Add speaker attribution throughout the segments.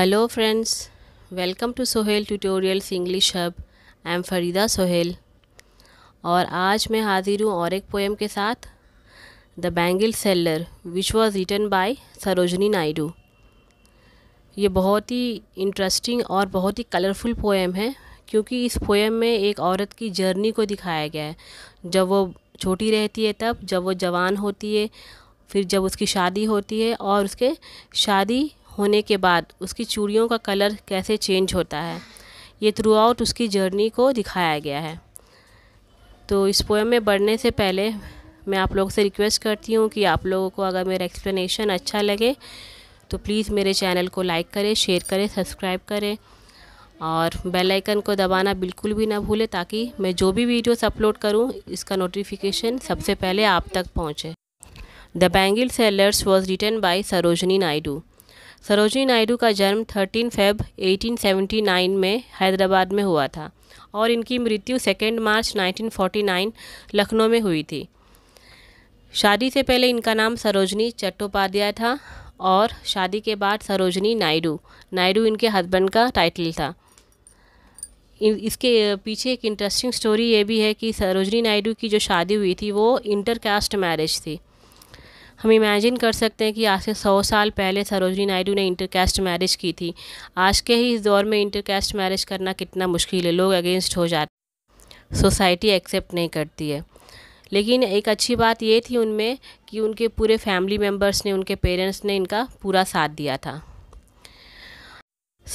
Speaker 1: Hello friends welcome to Sohail tutorials English hub I am Farida Sohail और आज मैं हाजिर हूँ और एक पोएम के साथ the bangle seller which was written by Sarojini Naidu ये बहुत ही इंटरेस्टिंग और बहुत ही कलरफुल पोएम है क्योंकि इस पोएम में एक औरत की जर्नी को दिखाया गया है जब वो छोटी रहती है तब जब वो जवान होती है फिर जब उसकी शादी होती है और उसके शादी होने के बाद उसकी चूड़ियों का कलर कैसे चेंज होता है ये थ्रू आउट उसकी जर्नी को दिखाया गया है तो इस पोएम में बढ़ने से पहले मैं आप लोगों से रिक्वेस्ट करती हूँ कि आप लोगों को अगर मेरा एक्सप्लेनेशन अच्छा लगे तो प्लीज़ मेरे चैनल को लाइक करें शेयर करें सब्सक्राइब करें और बेल आइकन को दबाना बिल्कुल भी ना भूलें ताकि मैं जो भी वीडियोस अपलोड करूं इसका नोटिफिकेशन सबसे पहले आप तक पहुंचे the bangle sellers was return by Sarojini Naidu Sarojini Naidu का जन्म 13 फेब 1879 में हैदराबाद में हुआ था और इनकी मृत्यु 2 मार्च 1949 लखनऊ में हुई थी शादी से पहले इनका नाम सरोजनी चट्टोपाध्याय था और शादी के बाद सरोजनी नायडू नायडू इनके हस्बैंड का टाइटल था इसके पीछे एक इंटरेस्टिंग स्टोरी ये भी है कि सरोजनी नायडू की जो शादी हुई थी वो इंटर कास्ट मैरिज थी हम इमेजिन कर सकते हैं कि आज से सौ साल पहले सरोजनी नायडू ने इंटर मैरिज की थी आज के ही इस दौर में इंटर मैरिज करना कितना मुश्किल है लोग अगेंस्ट हो जाते सोसाइटी एक्सेप्ट नहीं करती है लेकिन एक अच्छी बात ये थी उनमें कि उनके पूरे फैमिली मेम्बर्स ने उनके पेरेंट्स ने इनका पूरा साथ दिया था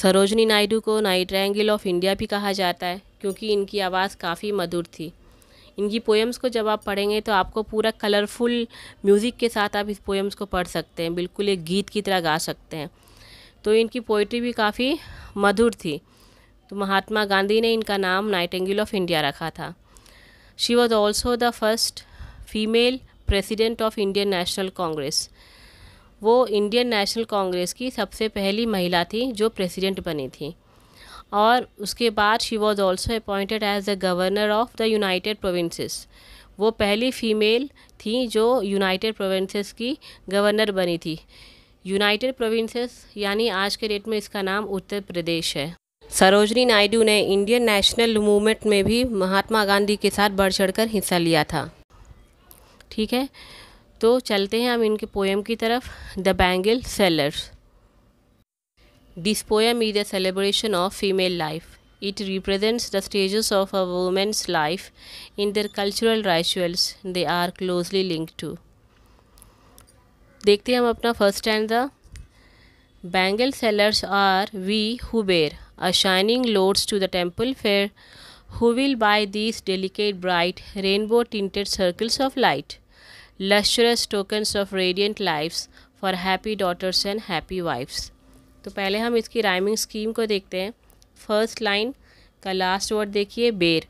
Speaker 1: सरोजनी नायडू को नाइट ट्रायंगल ऑफ इंडिया भी कहा जाता है क्योंकि इनकी आवाज़ काफ़ी मधुर थी इनकी पोएम्स को जब आप पढ़ेंगे तो आपको पूरा कलरफुल म्यूज़िक के साथ आप इस पोएम्स को पढ़ सकते हैं बिल्कुल एक गीत की तरह गा सकते हैं तो इनकी पोइट्री भी काफ़ी मधुर थी तो महात्मा गांधी ने इनका नाम नाइटेंगिल ऑफ इंडिया रखा था she was also the first female president of Indian National Congress वो इंडियन नेशनल कांग्रेस की सबसे पहली महिला थी जो प्रेसिडेंट बनी थी और उसके बाद she was also appointed as the governor of the United Provinces वो पहली फ़ीमेल थी जो यूनाइटेड प्रोविंसेस की गवर्नर बनी थी यूनाइटेड प्रोविंसेस यानी आज के डेट में इसका नाम उत्तर प्रदेश है सरोजनी नायडू ने इंडियन नेशनल मूवमेंट में भी महात्मा गांधी के साथ बढ़ कर हिस्सा लिया था ठीक है तो चलते हैं हम इनके पोएम की तरफ the bangle sellers This poem is a celebration of female life. It represents the stages of a woman's life in their cultural rituals they are closely linked to. देखते हैं हम अपना first stand bangle sellers are we who bear a shining loads to the temple fair who will buy these delicate bright rainbow tinted circles of light lustrous tokens of radiant lives for happy daughters and happy wives तो पहले हम इसकी rhyming scheme को देखते हैं first line का last word देखिए bear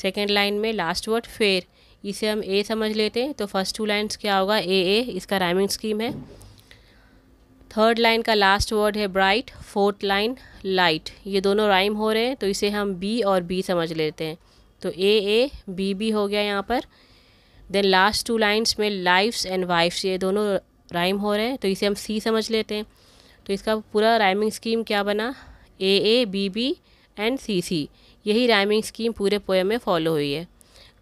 Speaker 1: second line में लास्ट वर्ड फेर इसे हम ए समझ लेते हैं तो फर्स्ट टू लाइन्स क्या होगा ए ए इसका राइमिंग स्कीम है थर्ड लाइन का लास्ट वर्ड है ब्राइट फोर्थ लाइन लाइट ये दोनों राइम हो रहे हैं तो इसे हम बी और बी समझ लेते हैं तो ए ए बी बी हो गया यहाँ पर देन लास्ट टू लाइन्स में लाइफ्स एंड वाइफ्स ये दोनों राइम हो रहे हैं तो इसे हम सी समझ लेते हैं तो इसका पूरा राइमिंग स्कीम क्या बना A A B B and C C यही राइमिंग स्कीम पूरे पोएम में फॉलो हुई है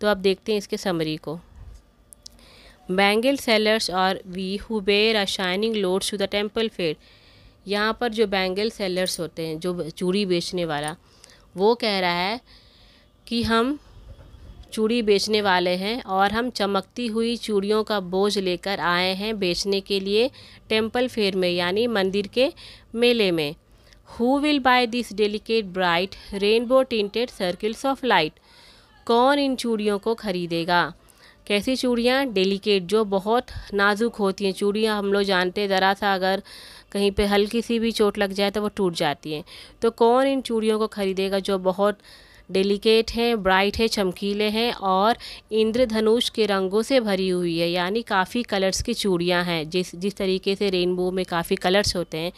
Speaker 1: तो आप देखते हैं इसके समरी को बैंगल सेलर्स और we who bear a shining loads to the temple fade यहाँ पर जो बैंगल सेलर्स होते हैं जो चूड़ी बेचने वाला वो कह रहा है कि हम चूड़ी बेचने वाले हैं और हम चमकती हुई चूड़ियों का बोझ लेकर आए हैं बेचने के लिए टेम्पल फेयर में यानी मंदिर के मेले में who will buy this delicate bright rainbow tinted circles of light कौन इन चूड़ियों को ख़रीदेगा कैसी चूड़ियाँ डेलीकेट जो बहुत नाजुक होती हैं चूड़ियाँ हम लोग जानते हैं ज़रा सा अगर कहीं पे हल्की सी भी चोट लग जाए तो वो टूट जाती हैं तो कौन इन चूड़ियों को ख़रीदेगा जो बहुत डेलिकेट हैं ब्राइट है चमकीले हैं और इंद्रधनुष के रंगों से भरी हुई है यानी काफ़ी कलर्स की चूड़ियाँ हैं जिस जिस तरीके से रेनबो में काफ़ी कलर्स होते हैं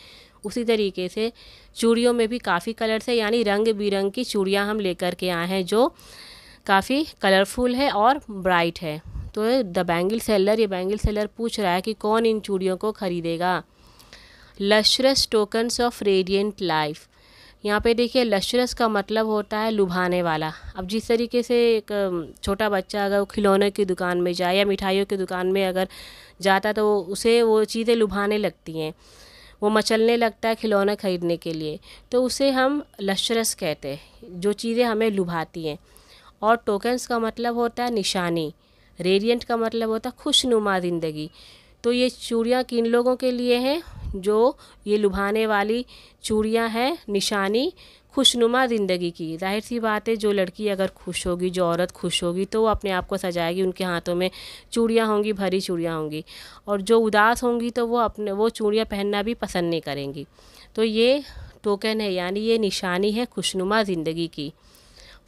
Speaker 1: उसी तरीके से चूड़ियों में भी काफ़ी कलर्स है यानी रंग बिरंग की चूड़ियाँ हम लेकर के आए हैं जो काफ़ी कलरफुल है और ब्राइट है तो द बैंगल सेलर ये बैंगल सेलर पूछ रहा है कि कौन इन चूड़ियों को ख़रीदेगा lustrous tokens of radiant life यहाँ पे देखिए लशरस का मतलब होता है लुभाने वाला अब जिस तरीके से एक छोटा बच्चा अगर खिलौने की दुकान में जाए या मिठाइयों की दुकान में अगर जाता तो उसे वो चीज़ें लुभाने लगती हैं वो मचलने लगता है खिलौना ख़रीदने के लिए तो उसे हम लशरस कहते हैं जो चीज़ें हमें लुभाती हैं और टोकन्स का मतलब होता है निशानी रेडियंट का मतलब होता है खुशनुमा ज़िंदगी तो ये चूड़ियाँ किन लोगों के लिए हैं जो ये लुभाने वाली चूड़ियाँ हैं निशानी खुशनुमा ज़िंदगी की जाहिर सी बात है जो लड़की अगर खुश होगी जो औरत खुश होगी तो वो अपने आप को सजाएगी उनके हाथों में चूड़ियाँ होंगी भरी चूड़ियाँ होंगी और जो उदास होंगी तो वो अपने वो चूड़ियाँ पहनना भी पसंद नहीं करेंगी तो ये टोकन है यानी ये निशानी है खुशनुमा ज़िंदगी की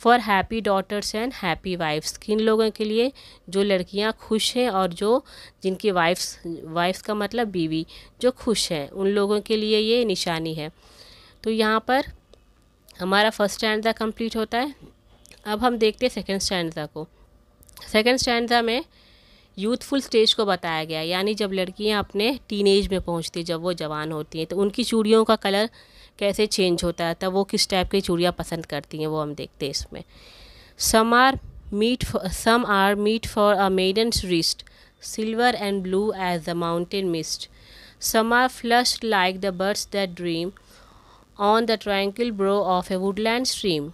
Speaker 1: for happy daughters and happy wives किन लोगों के लिए जो लड़कियां खुश हैं और जो जिनकी वाइफ्स वाइफ्स का मतलब बीवी जो खुश हैं उन लोगों के लिए ये निशानी है तो यहाँ पर हमारा फर्स्ट स्टैंडा कंप्लीट होता है अब हम देखते हैं सेकेंड स्टैंडा को सेकेंड स्टैंडा में यूथफुल स्टेज को बताया गया यानी जब लड़कियां अपने टीनेज में पहुंचती जब वो जवान होती हैं तो उनकी चूड़ियों का कलर कैसे चेंज होता है तब वो किस टाइप की चूड़ियाँ पसंद करती हैं वो हम देखते हैं इसमें some are meet some are meet for a maiden wrist silver and blue as the mountain mist some are flush like the birds the dream on the triangle brow of a woodland stream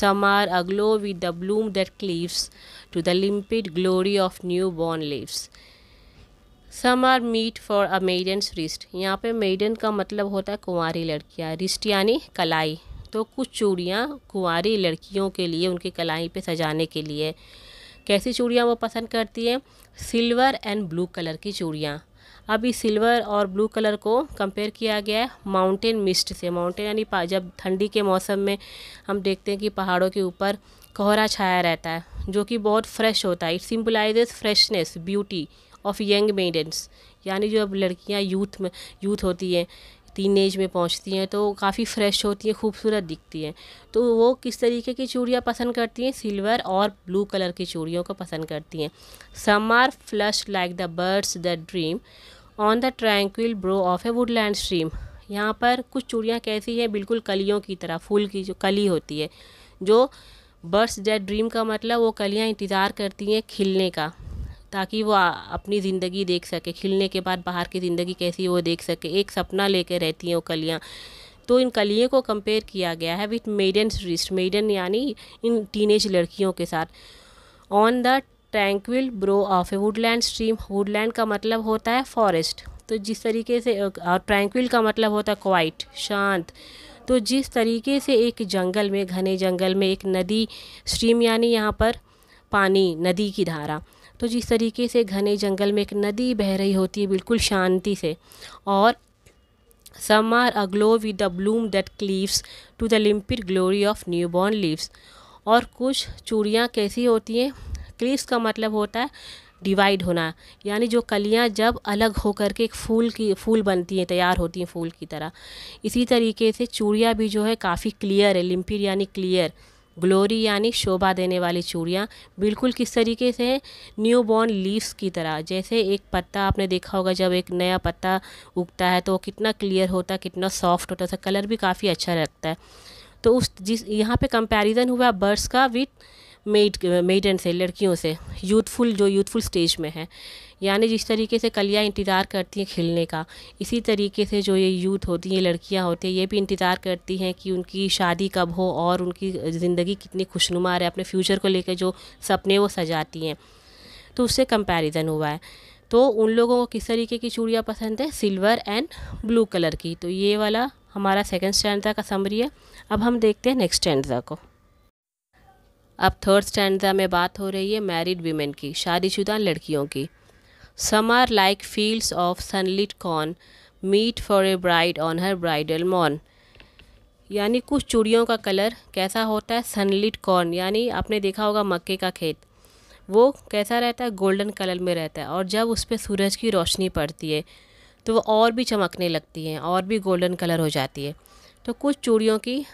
Speaker 1: some are aglow with the bloom that cleaves to the limpid glory of newborn leaves. Some are meet for a maiden's wrist यहाँ पे maiden का मतलब होता है कुंवारी लड़कियाँ wrist यानी कलाई तो कुछ चूड़ियाँ कुंवारी लड़कियों के लिए उनकी कलाई पे सजाने के लिए कैसी चूड़ियाँ वो पसंद करती हैं सिल्वर एंड ब्लू कलर की चूड़ियाँ अभी सिल्वर और ब्लू कलर को कंपेयर किया गया है माउंटेन मिस्ट से माउंटेन यानी जब ठंडी के मौसम में हम देखते हैं कि पहाड़ों के ऊपर कोहरा छाया रहता है जो कि बहुत फ्रेश होता है it symbolises freshness beauty of young maidens यानी जो अब लड़कियाँ यूथ में यूथ होती हैं तीन एज में पहुँचती हैं तो काफ़ी फ्रेश होती हैं खूबसूरत दिखती हैं तो वो किस तरीके की चूड़ियाँ पसंद करती हैं सिल्वर और ब्लू कलर की चूड़ियों को पसंद करती हैं some are flush like the birds the dream on the tranquil brow of a woodland stream यहाँ पर कुछ चूड़ियाँ कैसी हैं बिल्कुल कलियों की तरह फूल की जो कली होती है जो बर्ड्स डेड ड्रीम का मतलब वो कलियाँ इंतज़ार करती हैं खिलने का ताकि वो अपनी ज़िंदगी देख सके खिलने के बाद बाहर की ज़िंदगी कैसी वो देख सके एक सपना लेके रहती हैं वो कलियाँ तो इन कलियों को कंपेयर किया गया है विथ मेडन रिस्ट मेडन यानी इन टीनेज लड़कियों के साथ on the tranquil brow of a woodland stream woodland का मतलब होता है फॉरेस्ट तो जिस तरीके से और ट्रैंक्विल का मतलब होता है क्वाइट शांत तो जिस तरीके से एक जंगल में घने जंगल में एक नदी स्ट्रीम यानी यहाँ पर पानी नदी की धारा तो जिस तरीके से घने जंगल में एक नदी बह रही होती है बिल्कुल शांति से और some are aglow with the bloom that cleaves to the limpid glory of newborn leaves और कुछ चूड़ियाँ कैसी होती हैं क्लीव्स का मतलब होता है डिवाइड होना यानी जो कलियाँ जब अलग होकर के एक फूल की फूल बनती हैं तैयार होती हैं फूल की तरह इसी तरीके से चूड़ियाँ भी जो है काफ़ी क्लियर है लिम्पिर यानी क्लियर ग्लोरी यानी शोभा देने वाली चूड़ियाँ बिल्कुल किस तरीके से हैं न्यू बॉर्न लीव्स की तरह जैसे एक पत्ता आपने देखा होगा जब एक नया पत्ता उगता है तो वो कितना क्लियर होता है कितना सॉफ्ट होता था कलर भी काफ़ी अच्छा लगता है तो उस जिस यहाँ पे कंपैरिजन हुआ बर्ड्स का विथ मेड मेडन से लड़कियों से यूथफुल जो यूथफुल स्टेज में है यानी जिस तरीके से कलियाँ इंतज़ार करती हैं खिलने का इसी तरीके से जो ये यूथ होती हैं लड़कियाँ होती हैं ये भी इंतज़ार करती हैं कि उनकी शादी कब हो और उनकी ज़िंदगी कितनी खुशनुमा रहे अपने फ्यूचर को लेकर जो सपने वो सजाती हैं तो उससे कंपेरिज़न हुआ है तो उन लोगों को किस तरीके की चूड़ियाँ पसंद है सिल्वर एंड ब्लू कलर की तो ये वाला हमारा सेकेंड स्टैंड का समरी है अब हम देखते हैं नेक्स्ट स्टैंडा को अब थर्ड स्टैंडा में बात हो रही है मैरिड वीमेन की शादीशुदा लड़कियों की some are like fields of sunlit corn meet for a bride on her bridal मॉन यानी कुछ चूड़ियों का कलर कैसा होता है सनलिट कॉर्न यानी आपने देखा होगा मक्के का खेत वो कैसा रहता है गोल्डन कलर में रहता है और जब उस पर सूरज की रोशनी पड़ती है तो वो और भी चमकने लगती हैं और भी गोल्डन कलर हो जाती है तो कुछ चूड़ियों की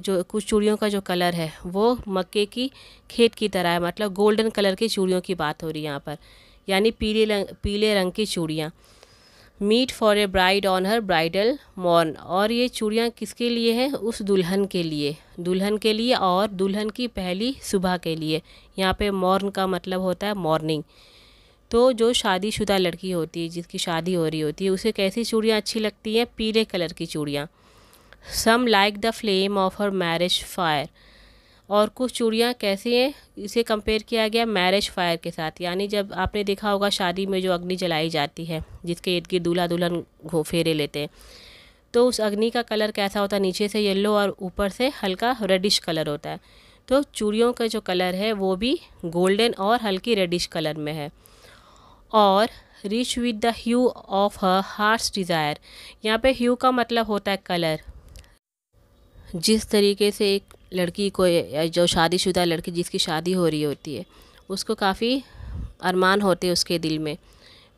Speaker 1: जो कुछ चूड़ियों का जो कलर है वो मक्के की खेत की तरह है मतलब गोल्डन कलर की चूड़ियों की बात हो रही है यहाँ पर यानी पीले रंग पीले रंग की चूड़ियाँ meet for a bride on her bridal morn और ये चूड़ियाँ किसके लिए हैं उस दुल्हन के लिए दुल्हन के लिए और दुल्हन की पहली सुबह के लिए यहाँ पे मॉर्न का मतलब होता है मॉर्निंग तो जो शादीशुदा लड़की होती है जिसकी शादी हो रही होती है उसे कैसी चूड़ियाँ अच्छी लगती हैं पीले कलर की चूड़ियाँ some like the flame of her marriage fire और कुछ चूड़ियाँ कैसी हैं इसे कंपेयर किया गया मैरिज फायर के साथ यानी जब आपने देखा होगा शादी में जो अग्नि जलाई जाती है जिसके इर्द गिर्द दूल्हा दुल्हन घो फेरे लेते हैं तो उस अग्नि का कलर कैसा होता है नीचे से येलो और ऊपर से हल्का रेडिश कलर होता है तो चूड़ियों का जो कलर है वो भी गोल्डन और हल्की रेडिश कलर में है और rich with the hue of her heart's desire यहाँ पे ह्यू का मतलब होता है कलर जिस तरीके से एक लड़की को जो शादीशुदा लड़की जिसकी शादी हो रही होती है उसको काफ़ी अरमान होते हैं उसके दिल में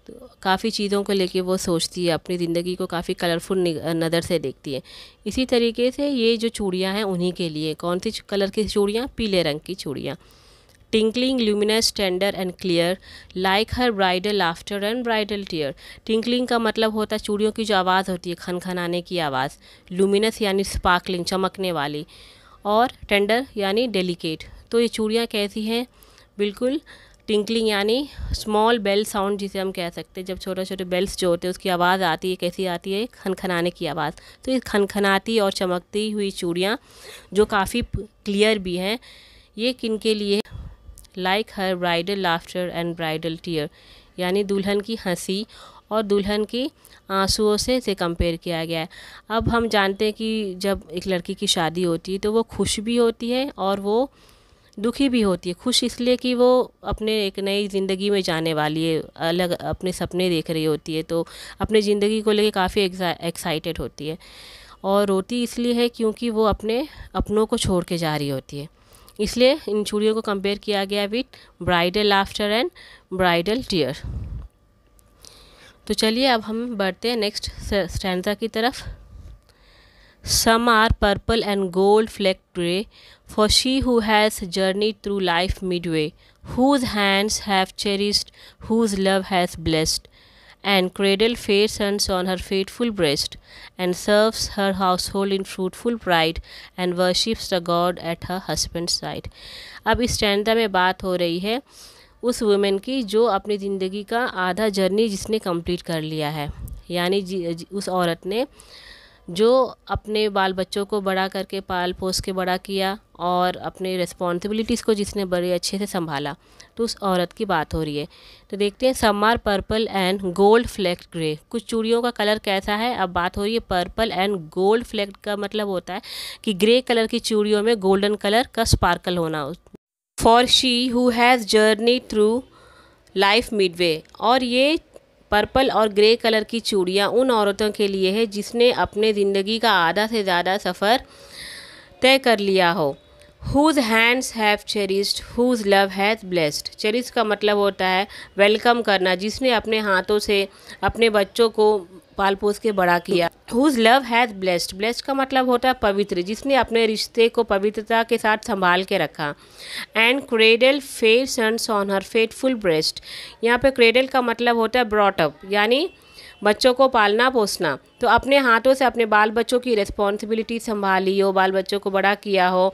Speaker 1: तो काफ़ी चीज़ों को लेके वो सोचती है अपनी ज़िंदगी को काफ़ी कलरफुल नज़र से देखती है इसी तरीके से ये जो चूड़ियाँ हैं उन्हीं के लिए कौन सी कलर की चूड़ियाँ पीले रंग की चूड़ियाँ tinkling luminous tender and clear like her bridal after and bridal tear tinkling का मतलब होता है चूड़ियों की जो आवाज़ होती है खन आने की आवाज़ ल्यूमिनस यानी स्पार्कलिंग चमकने वाली और टेंडर यानी डेलीकेट तो ये चूड़ियाँ कैसी हैं बिल्कुल टिंकलिंग यानी स्मॉल बेल साउंड जिसे हम कह सकते हैं जब छोटे छोटे बेल्स जो होते हैं उसकी आवाज़ आती है कैसी आती है खनखनाने की आवाज़ तो ये खनखनाती और चमकती हुई चूड़ियाँ जो काफ़ी क्लियर भी हैं ये किन के लिए like her bridal laughter and bridal tear यानी दुल्हन की हंसी और दुल्हन की आंसुओं से इसे कंपेयर किया गया है अब हम जानते हैं कि जब एक लड़की की शादी होती है तो वो खुश भी होती है और वो दुखी भी होती है खुश इसलिए कि वो अपने एक नई ज़िंदगी में जाने वाली है अलग अपने सपने देख रही होती है तो अपने ज़िंदगी को लेके काफ़ी एक्साइटेड होती है और रोती इसलिए है क्योंकि वो अपने अपनों को छोड़ के जा रही होती है इसलिए इन चूड़ियों को कंपेयर किया गया with bridal laughter and bridal tear तो चलिए अब हम बढ़ते हैं नेक्स्ट स्टैंडा की तरफ some are purple and gold fleck grey for she who has journey through life midway whose hands have cherished whose love has blessed and cradle fair sons on her faithful breast, and serves her household in fruitful pride, and worships the God at her husband's side. अब इस stanza में बात हो रही है उस women की जो अपनी ज़िंदगी का आधा जर्नी जिसने कंप्लीट कर लिया है यानी उस औरत ने जो अपने बाल बच्चों को बड़ा करके पाल पोस के बड़ा किया और अपने रिस्पॉन्सिबिलिटीज़ को जिसने बड़े अच्छे से संभाला तो उस औरत की बात हो रही है तो देखते हैं some are purple and gold flecked grey कुछ चूड़ियों का कलर कैसा है अब बात हो रही है पर्पल एंड गोल्ड फ्लेक्ट का मतलब होता है कि ग्रे कलर की चूड़ियों में गोल्डन कलर का स्पार्कल होना for she who has journey through life midway और ये पर्पल और ग्रे कलर की चूड़ियाँ उन औरतों के लिए है जिसने अपने ज़िंदगी का आधा से ज़्यादा सफ़र तय कर लिया हो whose hands have cherished whose love has blessed cherish का मतलब होता है वेलकम करना जिसने अपने हाथों से अपने बच्चों को पाल पोस के बड़ा किया whose love has blessed blessed का मतलब होता है पवित्र जिसने अपने रिश्ते को पवित्रता के साथ संभाल के रखा and cradle fair sons on her faithful breast यहाँ पे क्रेडल का मतलब होता है ब्रॉटअप यानी बच्चों को पालना पोसना तो अपने हाथों से अपने बाल बच्चों की रिस्पॉन्सिबिलिटी संभाली हो बाल बच्चों को बड़ा किया हो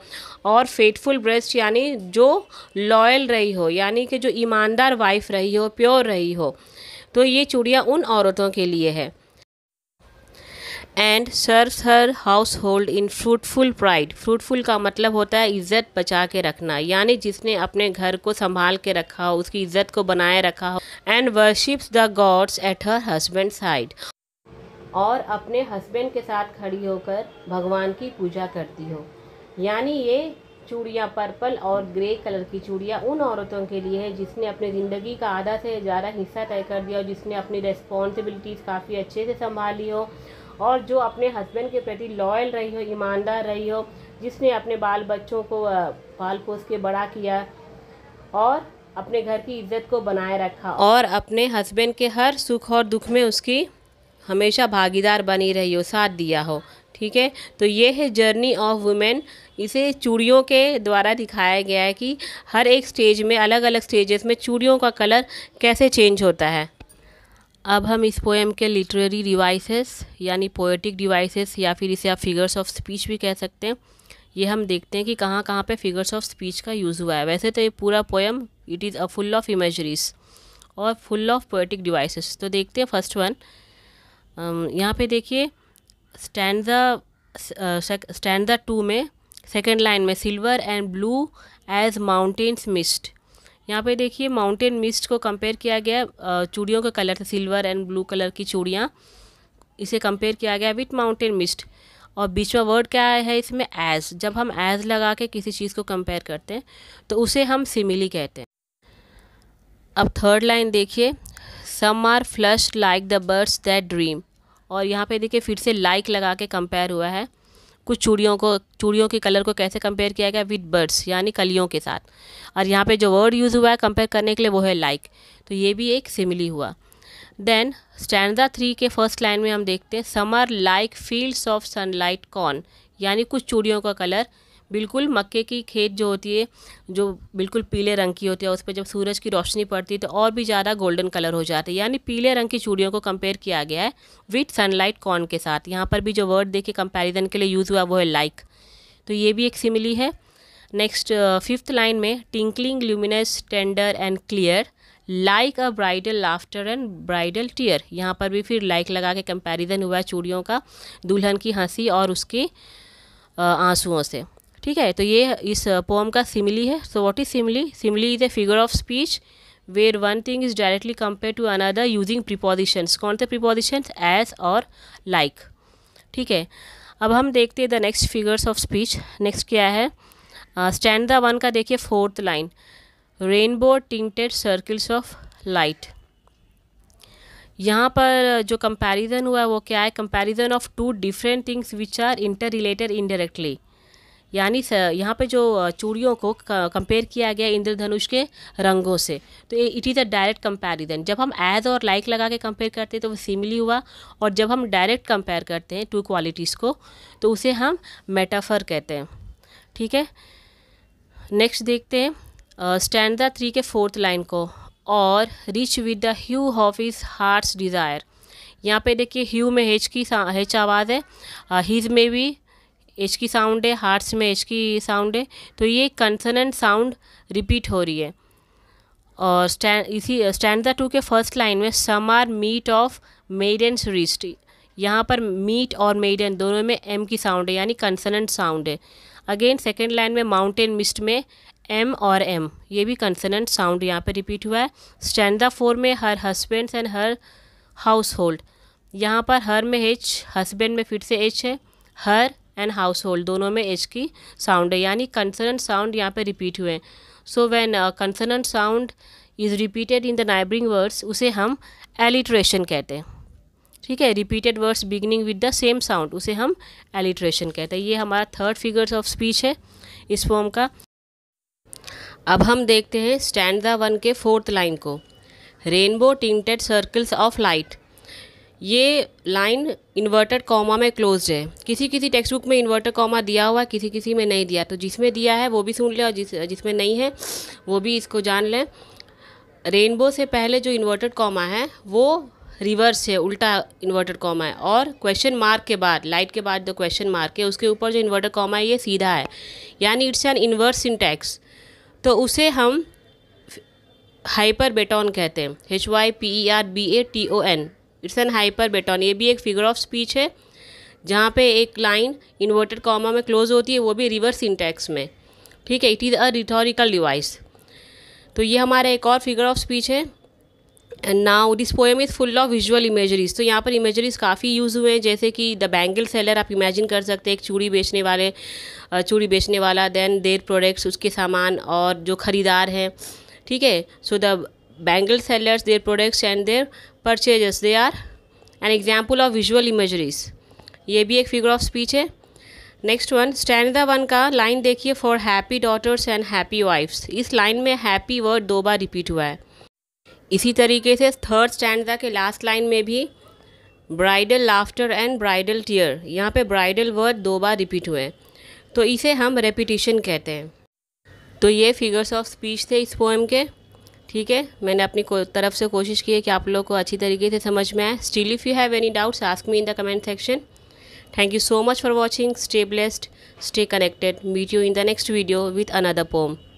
Speaker 1: और फेटफुल ब्रेस्ट यानी जो लॉयल रही हो यानी कि जो ईमानदार वाइफ रही हो प्योर रही हो तो ये चूड़ियाँ उन औरतों के लिए है and serve her household in fruitful pride fruitful का मतलब होता है इज़्ज़त बचा के रखना यानी जिसने अपने घर को संभाल के रखा हो उसकी इज़्ज़त को बनाए रखा हो and worships the gods at her husband side और अपने हस्बैंड के साथ खड़ी होकर भगवान की पूजा करती हो यानी ये चूड़ियाँ पर्पल और ग्रे कलर की चूड़ियाँ उन औरतों के लिए है जिसने अपनी ज़िंदगी का आधा से ज़्यादा हिस्सा तय कर दिया और जिसने अपनी रेस्पॉन्सिबिलिटीज़ काफ़ी अच्छे से संभाली हो और जो अपने हस्बैंड के प्रति लॉयल रही हो ईमानदार रही हो जिसने अपने बाल बच्चों को पाल पोस के बड़ा किया और अपने घर की इज्जत को बनाए रखा और अपने हस्बैंड के हर सुख और दुख में उसकी हमेशा भागीदार बनी रही हो साथ दिया हो ठीक है तो ये है जर्नी ऑफ वुमेन इसे चूड़ियों के द्वारा दिखाया गया है कि हर एक स्टेज में अलग अलग स्टेजेस में चूड़ियों का कलर कैसे चेंज होता है अब हम इस पोएम के लिटरेरी डिवाइसेस यानी पोएटिक डिवाइसेस या फिर इसे आप फिगर्स ऑफ स्पीच भी कह सकते हैं ये हम देखते हैं कि कहाँ कहाँ पे फिगर्स ऑफ स्पीच का यूज़ हुआ है वैसे तो ये पूरा poem it is a full of imageries और फुल ऑफ पोएटिक डिवाइसेस तो देखते हैं फर्स्ट वन यहाँ पे देखिए स्टैंड स्टैंड द टू में सेकेंड लाइन में silver and blue as mountains mist यहाँ पे देखिए माउंटेन मिस्ट को कंपेयर किया गया चूड़ियों के colour silver and blue colour की चूड़ियाँ इसे कंपेयर किया गया विथ माउंटेन मिस्ट और बीचवा वर्ड क्या है इसमें एज जब हम एज लगा के किसी चीज़ को कंपेयर करते हैं तो उसे हम सिमिली कहते हैं अब थर्ड लाइन देखिए some are flush like the birds that dream और यहाँ पे देखिए फिर से लाइक like लगा के कंपेयर हुआ है कुछ चूड़ियों को चूड़ियों के कलर को कैसे कंपेयर किया गया विद बर्ड्स यानी कलियों के साथ और यहाँ पे जो वर्ड यूज़ हुआ है कंपेयर करने के लिए वो है लाइक like. तो ये भी एक सिमिली हुआ देन स्टैंडा थ्री के फर्स्ट लाइन में हम देखते हैं summer like fields of sunlight कॉन यानी कुछ चूड़ियों का कलर बिल्कुल मक्के की खेत जो होती है जो बिल्कुल पीले रंग की होती है उस पर जब सूरज की रोशनी पड़ती है तो और भी ज़्यादा गोल्डन कलर हो जाता है यानी पीले रंग की चूड़ियों को कंपेयर किया गया है विथ सनलाइट कॉर्न के साथ यहाँ पर भी जो वर्ड देखिए कंपेरिज़न के लिए यूज़ हुआ वो है लाइक तो ये भी एक सिमिली है नेक्स्ट फिफ्थ लाइन में tinkling luminous tender and clear like a bridal laughter and bridal tear यहाँ पर भी फिर लाइक like लगा के कंपेरिजन हुआ है चूड़ियों का दुल्हन की हंसी और उसके uh, आंसुओं से ठीक है तो ये इस पोम का सिमिली है so what is simile simile is a figure of speech where one thing is directly compare to another using prepositions कौन से प्रिपोजिशंस एज और लाइक ठीक है अब हम देखते हैं the next figures of speech next क्या है स्टैंड द वन का देखिए fourth line rainbow tinted circles of light यहाँ पर जो कंपैरिजन हुआ है वो क्या है comparison of two different things which are interrelated indirectly यानी यहाँ पे जो चूड़ियों को कंपेयर किया गया इंद्रधनुष के रंगों से तो it is a direct comparison जब हम एज और लाइक like लगा के कंपेयर करते हैं तो वो सिमिली हुआ और जब हम डायरेक्ट कंपेयर करते हैं टू क्वालिटीज़ को तो उसे हम मेटाफर कहते हैं ठीक है नेक्स्ट देखते हैं स्टैंड द थ्री के फोर्थ लाइन को और rich with the hue of is heart's desire यहाँ पे देखिए ह्यू में हेच की हेच आवाज़ है हीज में भी एच की साउंड है हार्ट्स में एच की साउंड है तो ये कंसनेंट साउंड रिपीट हो रही है और स्टैंड इसी स्टैंडा टू के फर्स्ट लाइन में some are meet of maiden's wrist यहाँ पर मीट और मेडन दोनों में एम की साउंड है यानी कंसनेंट साउंड है अगेन सेकेंड लाइन में माउंटेन मिस्ट में एम और एम ये भी कंसनेंट साउंड यहाँ पर रिपीट हुआ है स्टैंडा फोर में her husband and her household यहाँ पर हर में एच हस्बैंड में फिर से एच है हर एंड हाउस होल्ड दोनों में एच की साउंड है यानी कंसनन साउंड यहाँ पे रिपीट हुए हैं so when consonant sound is repeated in the neighbouring words उसे हम एलिट्रेशन कहते हैं ठीक है repeated words beginning with the same sound उसे हम एलिट्रेशन कहते हैं ये हमारा थर्ड फिगर्स ऑफ स्पीच है इस फॉर्म का अब हम देखते हैं स्टैंड द वन के फोर्थ लाइन को rainbow tinted circles of light ये लाइन इन्वर्टेड कॉमा में क्लोज है किसी किसी टेक्स्ट बुक में इन्वर्टेड कॉमा दिया हुआ है किसी किसी में नहीं दिया तो जिसमें दिया है वो भी सुन लें और जिस जिसमें नहीं है वो भी इसको जान लें रेनबो से पहले जो इन्वर्टेड कॉमा है वो रिवर्स है उल्टा इन्वर्टेड कॉमा है और क्वेश्चन मार्क के बाद लाइट के बाद जो क्वेश्चन मार्क है उसके ऊपर जो इन्वर्टेड कॉमा है ये सीधा है यानी इट्स एन इन्वर्स सिंटैक्स तो उसे हम हाइपर बेटॉन कहते हैं H Y P E R B A T O N it's an hyperbaton ये भी एक फिगर ऑफ स्पीच है जहाँ पे एक लाइन इन्वर्टेड कॉमा में क्लोज होती है वो भी रिवर्स इंटैक्स में ठीक है it is a rhetorical device तो ये हमारा एक और फिगर ऑफ स्पीच है and now this poem is full of visual imageries तो यहाँ पर इमेजरीज काफ़ी यूज़ हुए हैं जैसे कि द बैंगल सेलर आप इमेजिन कर सकते हैं एक चूड़ी बेचने वाले चूड़ी बेचने वाला देन देर प्रोडक्ट्स उसके सामान और जो ख़रीदार हैं ठीक है so the bangle sellers their products and their purchases they are an example of visual imageries ये भी एक फिगर ऑफ स्पीच है next one stanza one का लाइन देखिए for happy daughters and happy wives इस line में happy word दो बार रिपीट हुआ है इसी तरीके से थर्ड स्टैंड के लास्ट लाइन में भी bridal laughter and bridal tear यहाँ पे ब्राइडल वर्ड दो बार रिपीट हुए हैं तो इसे हम रेपिटिशन कहते हैं तो ये फिगर्स ऑफ स्पीच थे इस पोएम के ठीक है मैंने अपनी तरफ से कोशिश की है कि आप लोगों को अच्छी तरीके से समझ में आए still if you have any doubts ask me in the comment section thank you so much for watching stay blessed stay connected meet you in the next video with another pome